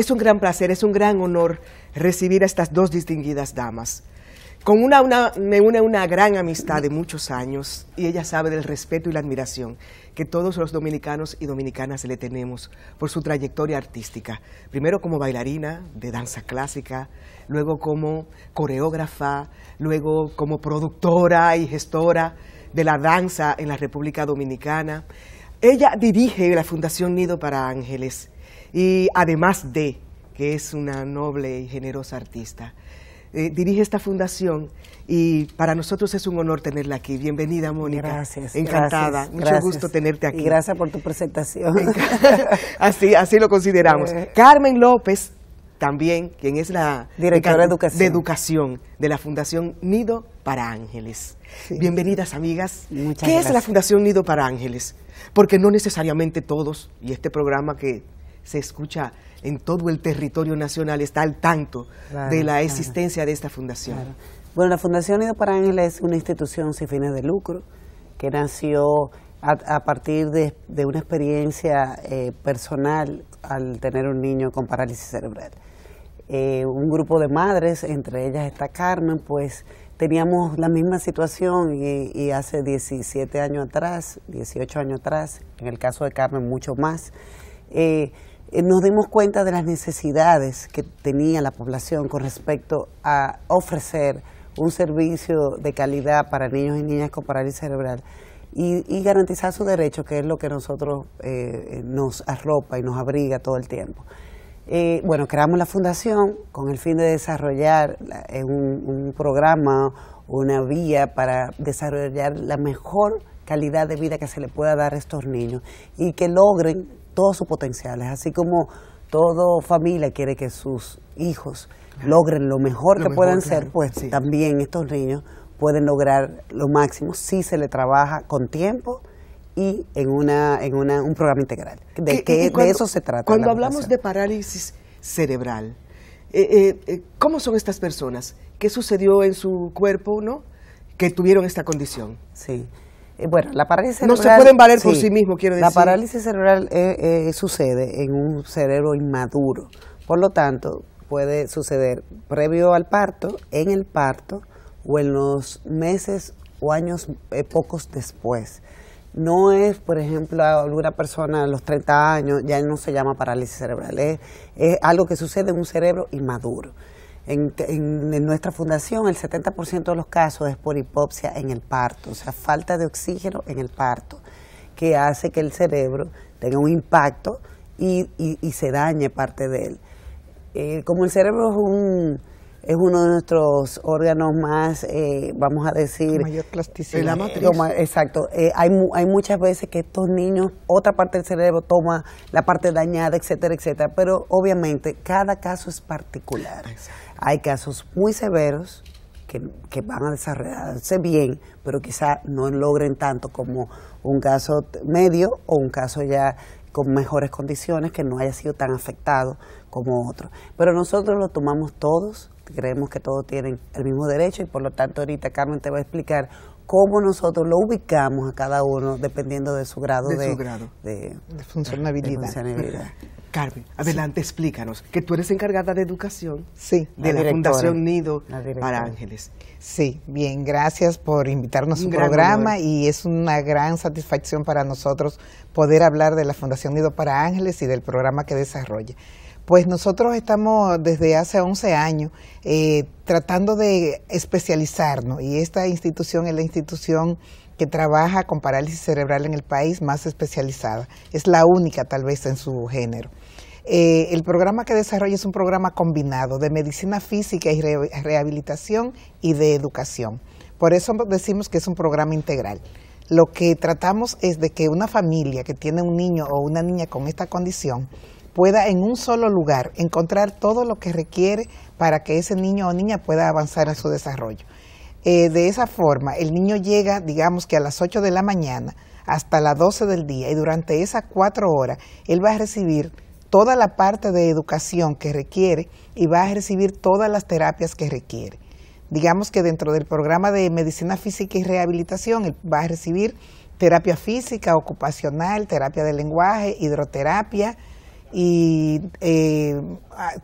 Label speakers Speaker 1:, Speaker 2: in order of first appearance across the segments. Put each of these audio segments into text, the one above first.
Speaker 1: Es un gran placer, es un gran honor recibir a estas dos distinguidas damas. Con una, me une una gran amistad de muchos años y ella sabe del respeto y la admiración que todos los dominicanos y dominicanas le tenemos por su trayectoria artística. Primero como bailarina de danza clásica, luego como coreógrafa, luego como productora y gestora de la danza en la República Dominicana. Ella dirige la Fundación Nido para Ángeles y además de que es una noble y generosa artista. Eh, dirige esta fundación y para nosotros es un honor tenerla aquí. Bienvenida, Mónica. Gracias. Encantada. Mucho gusto tenerte aquí. Y gracias por tu presentación. así, así lo consideramos. Eh. Carmen López, también, quien es la directora de educación. de la Fundación Nido para Ángeles. Bienvenidas, amigas. Muchas gracias. ¿Qué es la Fundación Nido para Ángeles? Porque no necesariamente todos, y este programa que se escucha en todo el territorio nacional, está al tanto de la existencia de esta fundación. Bueno, la Fundación Ido para Ángeles es una institución sin
Speaker 2: fines de lucro que nació a, partir de, una experiencia eh, personal al tener un niño con parálisis cerebral. Eh, un grupo de madres, entre ellas está Carmen, pues teníamos la misma situación y, hace 17 años atrás, 18 años atrás, en el caso de Carmen mucho más, eh, eh, nos dimos cuenta de las necesidades que tenía la población con respecto a ofrecer un servicio de calidad para niños y niñas con parálisis cerebral y, garantizar su derecho, que es lo que nosotros eh, eh, nos arropa y nos abriga todo el tiempo. bueno, creamos la fundación con el fin de desarrollar un programa, una vía para desarrollar la mejor calidad de vida que se le pueda dar a estos niños y que logren todos sus potenciales, así como toda familia quiere que sus hijos logren lo mejor que puedan ser, pues también estos niños pueden lograr lo máximo si se le trabaja con tiempo y en, una, en un programa integral. De, eso se trata. Cuando hablamos
Speaker 1: de parálisis cerebral, eh, eh, eh, ¿cómo son estas personas? ¿Qué sucedió en su cuerpo, no? Que tuvieron esta condición. Sí. Eh, bueno, la parálisis No se pueden valer por sí mismos, quiero decir. La parálisis
Speaker 2: cerebral eh, eh, sucede en un cerebro inmaduro. Por lo tanto, puede suceder previo al parto, en el parto o en los meses o años pocos después. No es, por ejemplo, alguna persona a los 30 años, ya no se llama parálisis cerebral, es algo que sucede en un cerebro inmaduro. En, nuestra fundación el 70% de los casos es por hipopsia en el parto, o sea, falta de oxígeno en el parto, que hace que el cerebro tenga un impacto y, y, se dañe parte de él. Eh, como el cerebro es un es uno de nuestros órganos más, eh, vamos a decir... Eh, la matriz. exacto. Eh, hay, muchas veces que estos niños, otra parte del cerebro toma la parte dañada, etcétera, etcétera. Pero obviamente cada caso es particular. Hay casos muy severos que, van a desarrollarse bien, pero quizá no logren tanto como un caso medio o un caso ya con mejores condiciones que no haya sido tan afectado como otro. Pero nosotros lo tomamos todos creemos que todos tienen el mismo derecho y por lo tanto ahorita Carmen te va a explicar cómo nosotros lo ubicamos a cada uno dependiendo de su grado de, funcionabilidad.
Speaker 1: Carmen,
Speaker 3: adelante, explícanos que tú eres encargada de educación sí, de la, Fundación
Speaker 1: Nido para Ángeles.
Speaker 3: Sí, bien, gracias por invitarnos a su programa y es una gran satisfacción para nosotros poder hablar de la Fundación Nido para Ángeles y del programa que desarrolla. Pues nosotros estamos desde hace 11 años eh, tratando de especializarnos y esta institución es la institución que trabaja con parálisis cerebral en el país más especializada. Es la única tal vez en su género. Eh, el programa que desarrolla es un programa combinado de medicina física y rehabilitación y de educación. Por eso decimos que es un programa integral. Lo que tratamos es de que una familia que tiene un niño o una niña con esta condición pueda en un solo lugar encontrar todo lo que requiere para que ese niño o niña pueda avanzar a su desarrollo. Eh, de esa forma, el niño llega, digamos que a las 8 de la mañana hasta las 12 del día y durante esas cuatro horas él va a recibir toda la parte de educación que requiere y va a recibir todas las terapias que requiere. Digamos que dentro del programa de medicina física y rehabilitación él va a recibir terapia física, ocupacional, terapia de lenguaje, hidroterapia, y eh,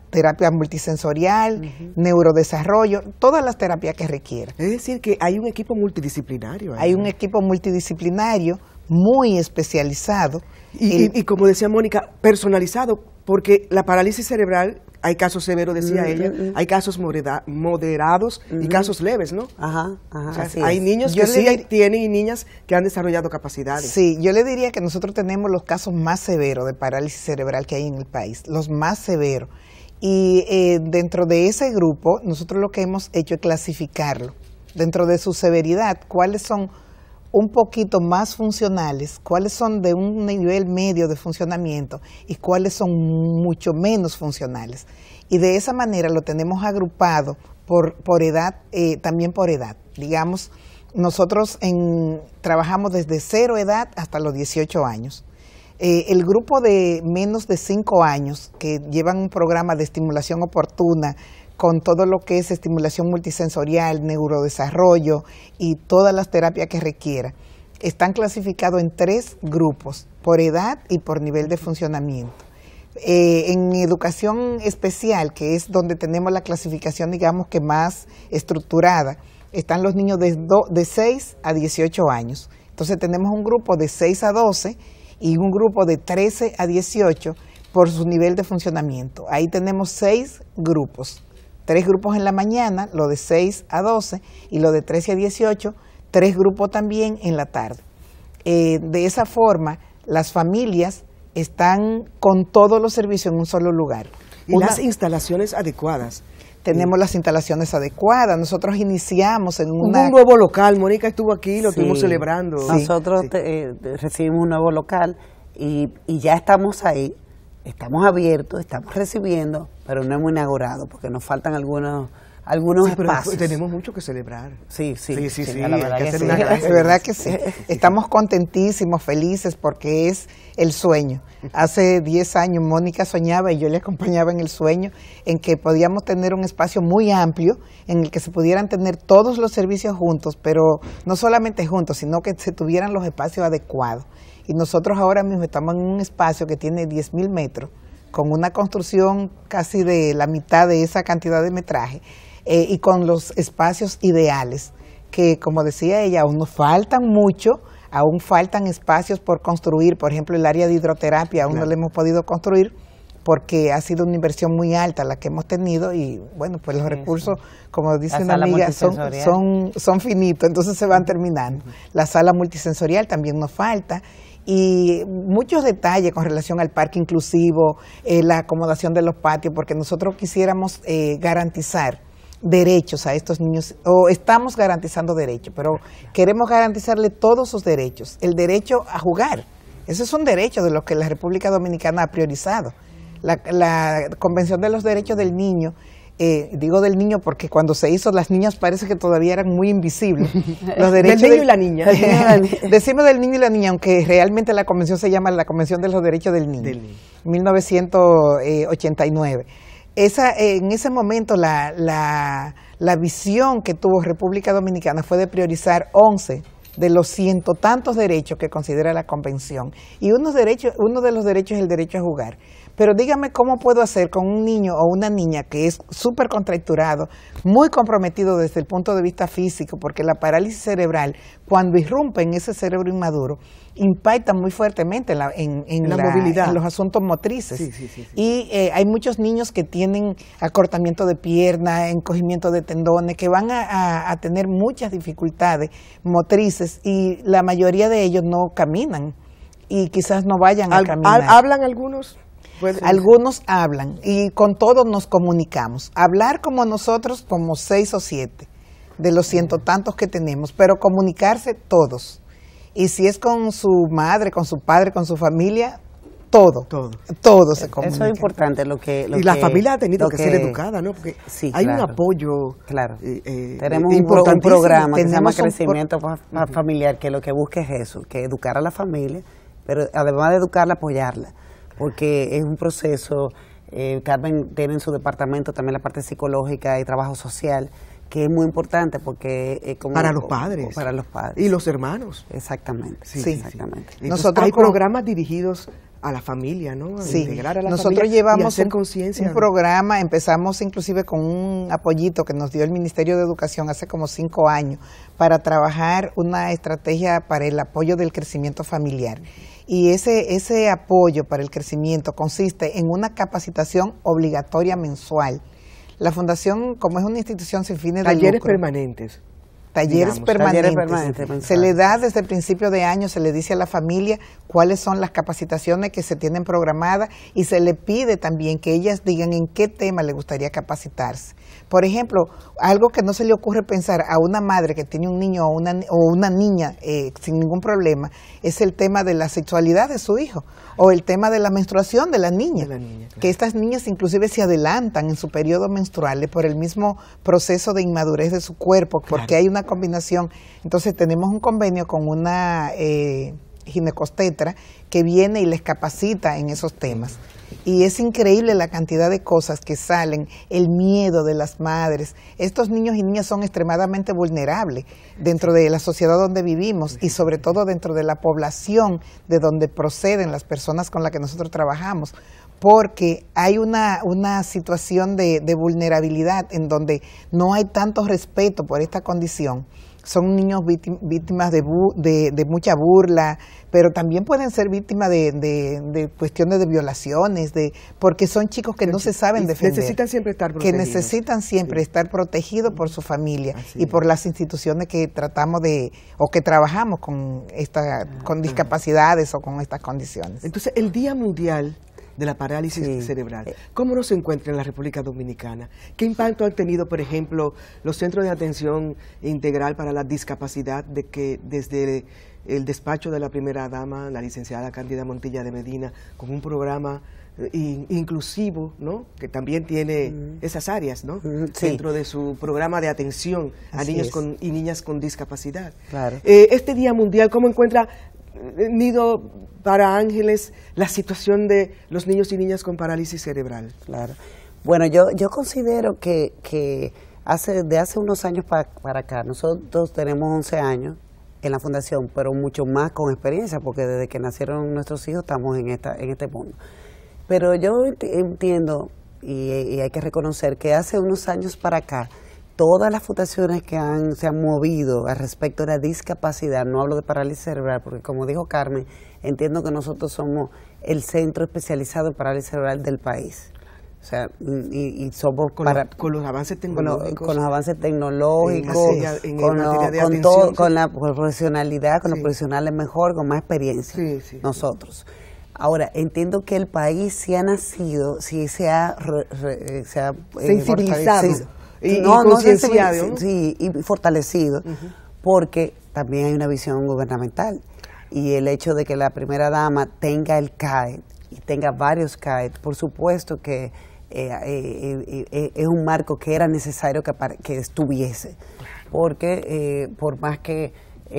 Speaker 3: terapia multisensorial, neurodesarrollo, todas las terapias que requiera. Es decir, que hay un equipo multidisciplinario. Hay un equipo multidisciplinario muy especializado. y como decía
Speaker 1: Mónica, personalizado, porque la parálisis cerebral hay casos severos, decía mm, ella, mm, mm. hay casos moderados y casos leves, ¿no? Ajá,
Speaker 3: ajá. hay niños que sí tienen y niñas que han desarrollado capacidades. Sí, yo le diría que nosotros tenemos los casos más severos de parálisis cerebral que hay en el país, los más severos. Y eh, dentro de ese grupo, nosotros lo que hemos hecho es clasificarlo, dentro de su severidad, cuáles son un poquito más funcionales, cuáles son de un nivel medio de funcionamiento y cuáles son mucho menos funcionales. Y de esa manera lo tenemos agrupado por, edad, eh, también por edad. Digamos, nosotros trabajamos desde cero edad hasta los 18 años. Eh, el grupo de menos de 5 años que llevan un programa de estimulación oportuna con todo lo que es estimulación multisensorial, neurodesarrollo y todas las terapias que requiera. Están clasificados en tres grupos, por edad y por nivel de funcionamiento. Eh, en educación especial, que es donde tenemos la clasificación, digamos que más estructurada, están los niños de, de 6 a 18 años. Entonces tenemos un grupo de 6 a 12 y un grupo de 13 a 18 por su nivel de funcionamiento. Ahí tenemos seis grupos tres grupos en la mañana, lo de 6 a 12 y lo de 13 a 18, tres grupos también en la tarde. Eh, de esa forma, las familias están con todos los servicios en un solo lugar. Y las instalaciones adecuadas tenemos las instalaciones adecuadas. Nosotros iniciamos en un nuevo
Speaker 1: local. Mónica estuvo aquí, lo
Speaker 3: estuvimos celebrando.
Speaker 2: Nosotros eh, recibimos un nuevo local y, y, ya estamos ahí estamos abiertos, estamos recibiendo, pero no hemos inaugurado porque nos faltan
Speaker 3: algunos
Speaker 1: algunos espacios. Tenemos mucho que celebrar. Sí, sí, sí, sí. sí, La verdad, que de verdad que sí.
Speaker 3: Estamos contentísimos, felices, porque es el sueño. Hace 10 años Mónica soñaba y yo le acompañaba en el sueño en que podíamos tener un espacio muy amplio en el que se pudieran tener todos los servicios juntos, pero no solamente juntos, sino que se tuvieran los espacios adecuados. Y nosotros ahora mismo estamos en un espacio que tiene 10.000 metros, con una construcción casi de la mitad de esa cantidad de metraje, eh, y con los espacios ideales, que como decía ella, aún nos faltan mucho, aún faltan espacios por construir, por ejemplo, el área de hidroterapia aún no la hemos podido construir porque ha sido una inversión muy alta la que hemos tenido y bueno, pues los recursos, como dice una son, son, finitos, entonces se van terminando. La sala multisensorial también nos falta y muchos detalles con relación al parque inclusivo, eh, la acomodación de los patios, porque nosotros quisiéramos eh, garantizar derechos a estos niños, o estamos garantizando derechos, pero queremos garantizarle todos sus derechos, el derecho a jugar. Ese es un derecho de los que la República Dominicana ha priorizado. La, la Convención de los Derechos del Niño eh, digo del niño porque cuando se hizo las niñas parece que todavía eran muy invisibles. Los derechos del niño y la niña. decimos del niño y la niña, aunque realmente la convención se llama la Convención de los Derechos del Niño, 1989. Esa, en ese momento la, la, la visión que tuvo República Dominicana fue de priorizar 11 de los ciento tantos derechos que considera la convención. Y derechos, uno de los derechos es el derecho a jugar. Pero dígame cómo puedo hacer con un niño o una niña que es súper contracturado, muy comprometido desde el punto de vista físico, porque la parálisis cerebral, cuando irrumpe en ese cerebro inmaduro, impacta muy fuertemente en, la, movilidad, en los asuntos motrices. y eh, hay muchos niños que tienen acortamiento de pierna, encogimiento de tendones, que van a, tener muchas dificultades motrices y la mayoría de ellos no caminan y quizás no vayan a caminar. ¿Hablan algunos? Pues algunos hablan y con todos nos comunicamos. Hablar como nosotros, como seis o siete de los ciento tantos que tenemos, pero comunicarse todos. Y si es con su madre, con su padre, con su familia, todo. Todo. Todo se comunica. Eso es importante. Lo que, lo y la familia ha tenido que, ser educada, ¿no? Porque sí, hay un
Speaker 1: apoyo. Claro. Eh, eh,
Speaker 2: tenemos un, programa que se llama Crecimiento Familiar, que lo que busca es eso, que educar a la familia, pero además de educarla, apoyarla porque es un proceso, eh, Carmen tiene en su departamento también la parte psicológica y trabajo social, que es muy importante porque... como, para los padres. Para los padres. Y
Speaker 1: los hermanos. Exactamente, sí, exactamente. Nosotros hay programas dirigidos a la familia, ¿no? integrar a la Nosotros llevamos
Speaker 3: conciencia. Un, programa, empezamos inclusive con un apoyito que nos dio el Ministerio de Educación hace como cinco años para trabajar una estrategia para el apoyo del crecimiento familiar. Y ese, ese apoyo para el crecimiento consiste en una capacitación obligatoria mensual. La fundación, como es una institución sin fines de lucro, Talleres, permanentes.
Speaker 1: talleres permanentes. Se le
Speaker 3: da desde el principio de año, se le dice a la familia cuáles son las capacitaciones que se tienen programadas y se le pide también que ellas digan en qué tema le gustaría capacitarse. Por ejemplo, algo que no se le ocurre pensar a una madre que tiene un niño o una, niña eh, sin ningún problema es el tema de la sexualidad de su hijo o el tema de la menstruación de la niña. Que estas niñas inclusive se adelantan en su periodo menstrual eh, por el mismo proceso de inmadurez de su cuerpo, porque hay una combinación. Entonces tenemos un convenio con una eh, ginecostetra que viene y les capacita en esos temas. Y es increíble la cantidad de cosas que salen, el miedo de las madres. Estos niños y niñas son extremadamente vulnerables dentro de la sociedad donde vivimos y sobre todo dentro de la población de donde proceden las personas con las que nosotros trabajamos, porque hay una, una situación de, vulnerabilidad en donde no hay tanto respeto por esta condición. Son niños víctimas de, de, mucha burla, pero también pueden ser víctimas de, cuestiones de violaciones, de porque son chicos que no se saben defender. Necesitan
Speaker 1: siempre estar protegidos. Que
Speaker 3: necesitan siempre estar protegidos por su familia y por las instituciones que tratamos de, o que trabajamos con, esta, con discapacidades o con estas condiciones. Entonces, el Día Mundial
Speaker 1: de la parálisis cerebral. ¿Cómo no se encuentra en la República Dominicana? ¿Qué impacto han tenido, por ejemplo, los centros de atención integral para la discapacidad de que desde el despacho de la primera dama, la licenciada Cándida Montilla de Medina, con un programa eh, inclusivo, ¿no? Que también tiene mm. esas áreas, ¿no? Mm, dentro de su programa de atención a niños y niñas con discapacidad. Eh, este Día Mundial, ¿cómo encuentra eh, nido para ángeles la situación de los niños y niñas con parálisis cerebral, claro Bueno, yo, yo considero que, que
Speaker 2: hace, de hace unos años para, acá, nosotros tenemos 11 años en la fundación, pero mucho más con experiencia, porque desde que nacieron nuestros hijos estamos en, esta, en este mundo. Pero yo entiendo y hay que reconocer que hace unos años para acá, todas las fundaciones que han, se han movido al respecto de la discapacidad, no hablo de parálisis cerebral, porque como dijo Carmen, entiendo que nosotros somos el centro especializado en parálisis cerebral del país. O sea, y, somos con, los, avances tecnológicos. Con, los, avances tecnológicos, con, con la profesionalidad, con los profesionales mejor, con más experiencia. nosotros. Ahora, entiendo que el país se ha nacido, si se ha... Re, eh, eh, y, no, sí, y fortalecido, porque también hay una visión gubernamental. Y el hecho de que la primera dama tenga el CAE y tenga varios CAE, por supuesto que eh, eh, eh, es un marco que era necesario que, que estuviese, porque por más que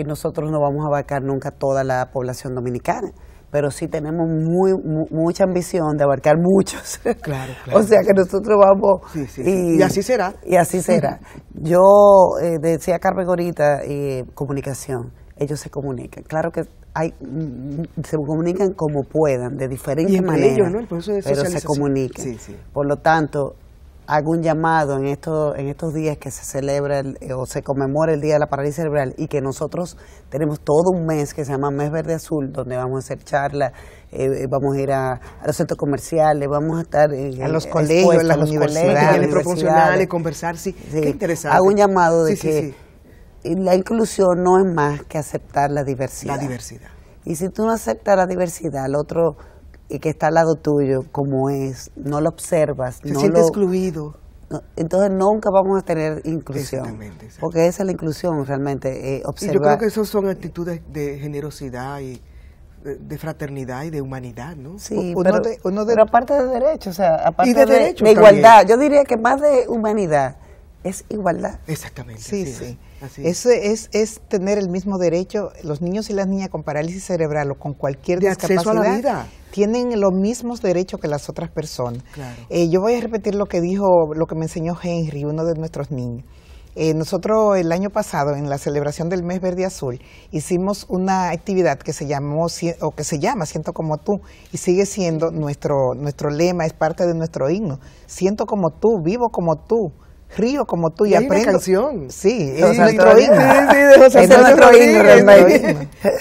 Speaker 2: nosotros no vamos a abarcar nunca toda la población dominicana, pero sí tenemos muy, mucha ambición de abarcar muchos.
Speaker 1: Claro, claro. o
Speaker 2: sea que nosotros vamos... y, así será. Y así será. Yo eh, decía Carmen eh, comunicación, ellos se comunican. Claro que hay, mm, se comunican como puedan, de diferentes maneras, pero se comunican. Por lo tanto, hago un llamado en, esto, en estos días que se celebra eh, o se conmemora el Día de la Parálisis Cerebral y que nosotros tenemos todo un mes que se llama Mes Verde Azul, donde vamos a hacer charlas, eh, eh, vamos a ir a, los centros comerciales, vamos a estar en, a los colegios, en las los profesionales,
Speaker 1: conversar, sí, Qué interesante. Hago un llamado de que
Speaker 2: la inclusión no es más que aceptar la diversidad. La diversidad. Y si tú no aceptas la diversidad, el otro y que está al lado tuyo como es, no lo observas, Te no sientes
Speaker 1: excluido.
Speaker 2: entonces nunca vamos a tener inclusión. Porque esa es la inclusión realmente, observar. Eh, y yo creo que
Speaker 1: esas son actitudes de generosidad y de fraternidad y de humanidad, ¿no? Sí, pero,
Speaker 2: uno de, la parte aparte de derechos, o sea, aparte de, de, de igualdad. Yo diría que
Speaker 1: más de humanidad
Speaker 3: es igualdad. Exactamente. Sí, sí. Es, Eso es, es tener el mismo derecho, los niños y las niñas con parálisis cerebral o con cualquier discapacidad. Tienen los mismos derechos que las otras personas. Eh, yo voy a repetir lo que dijo, lo que me enseñó Henry, uno de nuestros niños. Eh, nosotros el año pasado, en la celebración del mes verde azul, hicimos una actividad que se llamó, que se llama Siento como tú, y sigue siendo nuestro, nuestro lema, es parte de nuestro himno. Siento como tú, vivo como tú, río como tú y, canción. Sí, es nuestro himno. Sí, sí, es nuestro himno.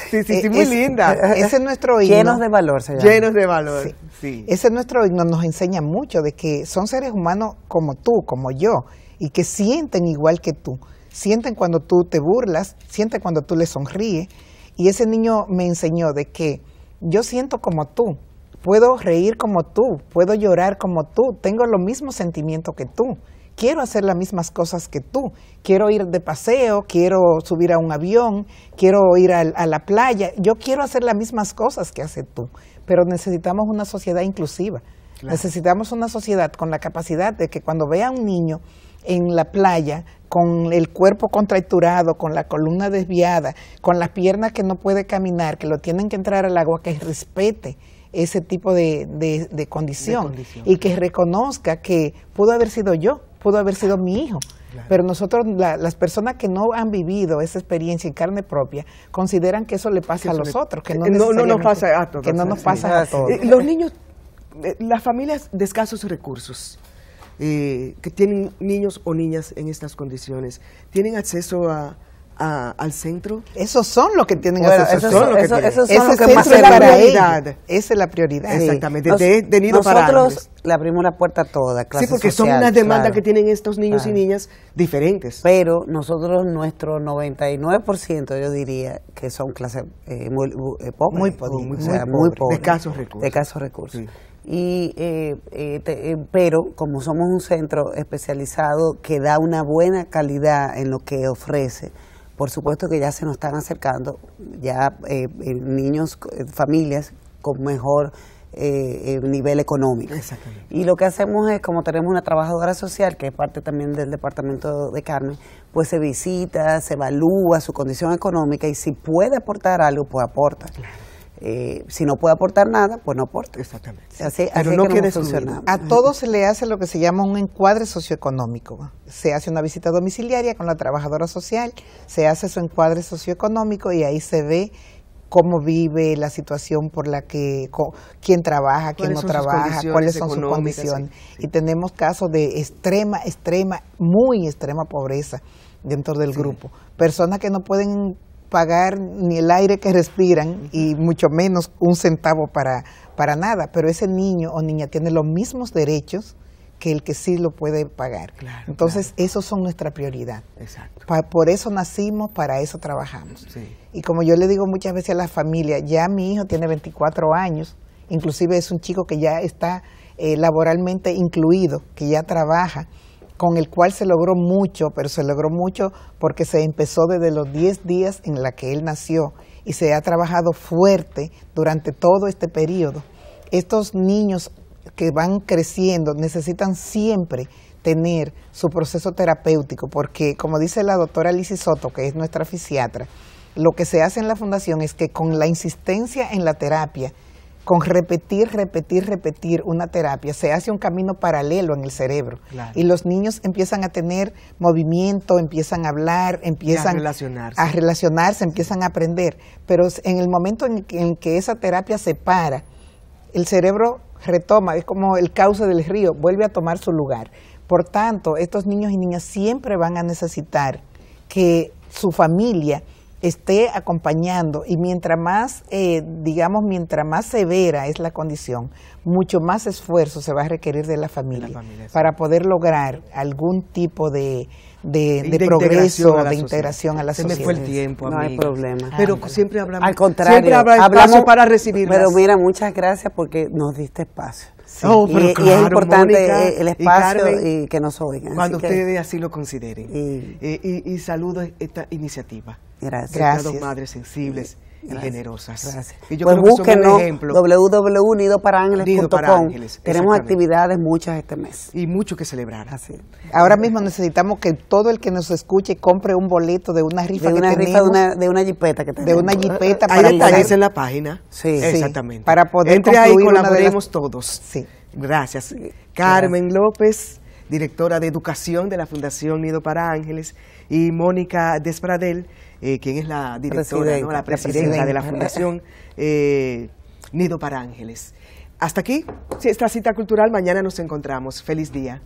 Speaker 1: Sí, sí, eh, sí, muy linda. Ese es nuestro Llenos de valor, Llenos de valor.
Speaker 3: Sí. Ese es nuestro himno, nos enseña mucho de que son seres humanos como tú, como yo, y que sienten igual que tú. Sienten cuando tú te burlas, sienten cuando tú le sonríes. Y ese niño me enseñó de que yo siento como tú, puedo reír como tú, puedo llorar como tú, tengo los mismos sentimientos que tú quiero hacer las mismas cosas que tú. Quiero ir de paseo, quiero subir a un avión, quiero ir a, la playa. Yo quiero hacer las mismas cosas que hace tú, pero necesitamos una sociedad inclusiva. Necesitamos una sociedad con la capacidad de que cuando vea a un niño en la playa, con el cuerpo contracturado, con la columna desviada, con las piernas que no puede caminar, que lo tienen que entrar al agua, que respete ese tipo de condición, y que reconozca que pudo haber sido yo, pudo haber sido mi hijo. Pero nosotros, las personas que no han vivido esa experiencia en carne propia, consideran que eso le pasa a los otros, que eh, no, nos pasa a todos. Que no nos pasa a ah, todos. Eh, los niños,
Speaker 1: eh, las familias de escasos recursos, que tienen niños o niñas en estas condiciones, tienen acceso a, al centro? Esos son los que tienen que es la prioridad. Esa es la prioridad. Exactamente. nosotros
Speaker 2: le abrimos la puerta a toda Sí, porque son unas demandas que tienen estos niños y niñas diferentes. Pero nosotros, nuestro 99%, yo diría que son clases muy, eh, Muy, de casos recursos. Y, eh, eh, eh, pero como somos un centro especializado que da una buena calidad en lo que ofrece, por supuesto que ya se nos están acercando ya eh, eh niños, eh, familias con mejor eh, nivel económico. Y lo que hacemos es, como tenemos una trabajadora social, que es parte también del departamento de Carmen, pues se visita, se evalúa su condición económica y si puede aportar algo, pues aporta. Eh, si no puede aportar nada, pues no aporta. Exactamente. Así, Pero no A
Speaker 3: todos se le hace lo que se llama un encuadre socioeconómico. Se hace una visita domiciliaria con la trabajadora social, se hace su encuadre socioeconómico y ahí se ve cómo vive la situación por la que, quién trabaja, quién no trabaja, cuáles son sus condiciones. Y tenemos casos de extrema, extrema, muy extrema pobreza dentro del grupo. Personas que no pueden pagar ni el aire que respiran y mucho menos un centavo para, para nada, pero ese niño o niña tiene los mismos derechos que el que sí lo puede pagar. Entonces, eso esos son nuestra prioridad. Exacto. por eso nacimos, para eso trabajamos. Y como yo le digo muchas veces a la familia, ya mi hijo tiene 24 años, inclusive es un chico que ya está eh, laboralmente incluido, que ya trabaja con el cual se logró mucho, pero se logró mucho porque se empezó desde los 10 días en la que él nació y se ha trabajado fuerte durante todo este periodo. Estos niños que van creciendo necesitan siempre tener su proceso terapéutico, porque como dice la doctora Lizy Soto, que es nuestra fisiatra, lo que se hace en la fundación es que con la insistencia en la terapia con repetir, repetir, repetir una terapia, se hace un camino paralelo en el cerebro. Y los niños empiezan a tener movimiento, empiezan a hablar, empiezan a
Speaker 1: relacionarse. a
Speaker 3: relacionarse, empiezan a aprender. Pero en el momento en que, en que esa terapia se para, el cerebro retoma, es como el cauce del río, vuelve a tomar su lugar. Por tanto, estos niños y niñas siempre van a necesitar que su familia esté acompañando y mientras más, eh, digamos, mientras más severa es la condición, mucho más esfuerzo se va a requerir de la familia, para poder lograr algún tipo de, de, progreso, de integración a la sociedad. Se me fue el tiempo, No hay problema. Pero
Speaker 2: siempre hablamos. Al contrario, siempre hablamos, para recibir. Pero mira, muchas gracias porque nos diste espacio. Oh, y, es importante eh, el espacio y, que nos oigan. Cuando ustedes
Speaker 1: así lo consideren. y eh, saludo esta iniciativa. Gracias. Gracias. Dos madres sensibles y generosas. Gracias. yo pues creo búsquenos www.nidoparangeles.com.
Speaker 2: Tenemos
Speaker 3: actividades muchas este mes. Y mucho que celebrar. Así. Ahora mismo necesitamos que todo el que nos escuche compre un boleto de una rifa de que una tenemos, de una, de
Speaker 1: una jipeta que tenemos. De una jipeta. Ah, ahí está, en la página. Sí. Exactamente. para poder Entre ahí colaboremos todos. Sí. Gracias. Carmen López directora de Educación de la Fundación Nido para Ángeles, y Mónica Despradel, eh, quien es la directora, la, presidenta de la Fundación eh, Nido para Ángeles. Hasta aquí, esta cita cultural, mañana nos encontramos. Feliz día.